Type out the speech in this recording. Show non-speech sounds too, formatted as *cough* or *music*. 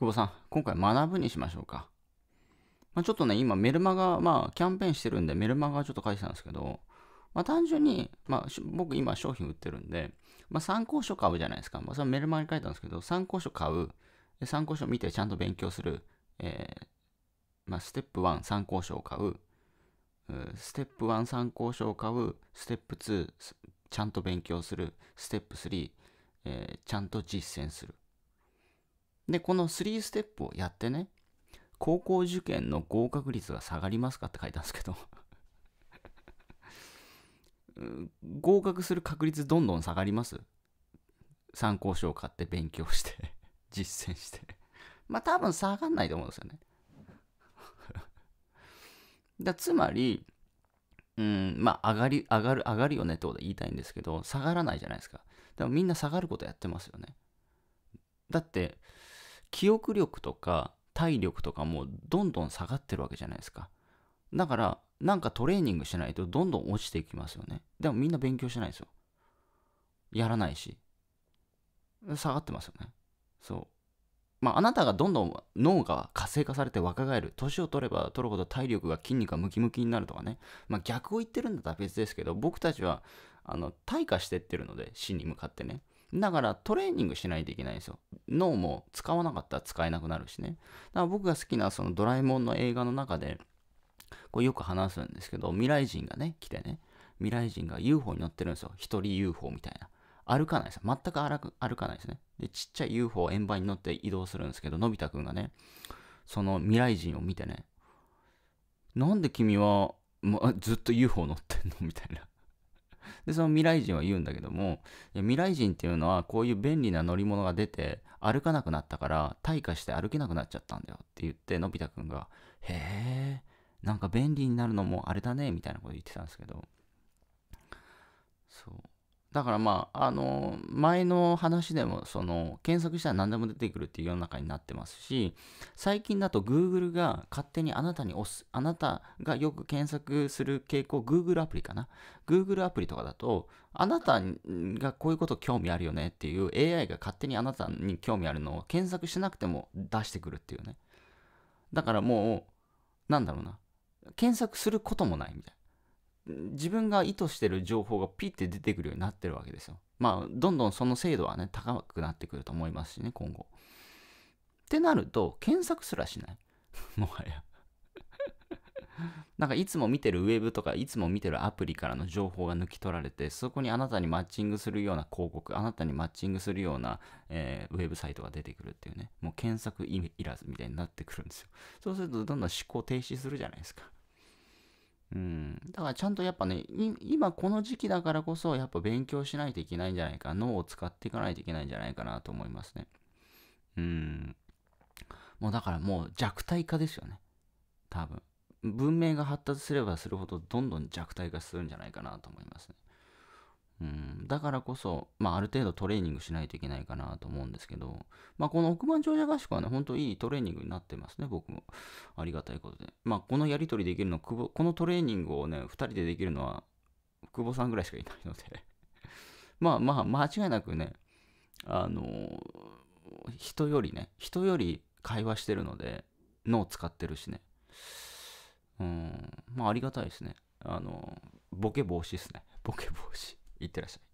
久保さん、今回学ぶにしましょうか。まあ、ちょっとね、今メルマガ、まあ、キャンペーンしてるんで、メルマガちょっと書いてたんですけど、まあ、単純に、まあ、僕今商品売ってるんで、まあ、参考書買うじゃないですか。まあ、それメルマガに書いたんですけど、参考書買う、参考書見てちゃんと勉強する、えー、まあ、ステップ1、参考書を買う、ステップ1、参考書を買う、ステップ2、ちゃんと勉強する、ステップ3、えー、ちゃんと実践する。で、この3ステップをやってね、高校受験の合格率が下がりますかって書いたんですけど *laughs* 合格する確率どんどん下がります参考書を買って勉強して実践してまあ多分下がんないと思うんですよね *laughs* だつまりうんまあ上がり上がる上がるよねってこと言いたいんですけど下がらないじゃないですかでもみんな下がることやってますよねだって記憶力とか体力とかもどんどん下がってるわけじゃないですか。だから、なんかトレーニングしないとどんどん落ちていきますよね。でもみんな勉強しないですよ。やらないし。下がってますよね。そう。まあ、あなたがどんどん脳が活性化されて若返る。年を取れば取るほど体力が筋肉がムキムキになるとかね。まあ、逆を言ってるんだったら別ですけど、僕たちは、あの、退化してってるので、死に向かってね。だからトレーニングしないといけないんですよ。脳も使わなかったら使えなくなるしね。だから僕が好きなそのドラえもんの映画の中で、こうよく話すんですけど、未来人がね、来てね、未来人が UFO に乗ってるんですよ。一人 UFO みたいな。歩かないです。全く歩かないですね。で、ちっちゃい UFO 円盤に乗って移動するんですけど、のび太くんがね、その未来人を見てね、なんで君は、ま、ずっと UFO 乗ってんのみたいな。で、その未来人は言うんだけども、いや未来人っていうのはこういう便利な乗り物が出て歩かなくなったから退化して歩けなくなっちゃったんだよって言って、のび太くんが、へえ、なんか便利になるのもあれだね、みたいなこと言ってたんですけど、そう。だからまあ、あの、前の話でも、その、検索したら何でも出てくるっていう世の中になってますし、最近だと Google が勝手にあなたに押す、あなたがよく検索する傾向、Google アプリかな。Google アプリとかだと、あなたがこういうこと興味あるよねっていう AI が勝手にあなたに興味あるのを検索しなくても出してくるっていうね。だからもう、なんだろうな。検索することもないみたいな。自分が意図してる情報がピッて出てくるようになってるわけですよ。まあ、どんどんその精度はね、高くなってくると思いますしね、今後。ってなると、検索すらしない。*laughs* もはやなんかいつも見てるウェブとかいつも見てるアプリからの情報が抜き取られてそこにあなたにマッチングするような広告あなたにマッチングするような、えー、ウェブサイトが出てくるっていうねもう検索いらずみたいになってくるんですよそうするとどんどん思考停止するじゃないですかうん、だからちゃんとやっぱね、今この時期だからこそ、やっぱ勉強しないといけないんじゃないか、脳を使っていかないといけないんじゃないかなと思いますね。うん。もうだからもう弱体化ですよね。多分。文明が発達すればするほど、どんどん弱体化するんじゃないかなと思いますね。うん、だからこそ、まあ、ある程度トレーニングしないといけないかなと思うんですけど、まあ、この億万長者合宿はね、ほんといいトレーニングになってますね、僕も。ありがたいことで。まあ、このやりとりできるの、このトレーニングをね、2人でできるのは、久保さんぐらいしかいないので *laughs* まあまあ、間違いなくね、あのー、人よりね、人より会話してるので、脳使ってるしね。うん、まあ、ありがたいですね。あのー、ボケ防止ですね。ボケ防止。いってらっしゃい。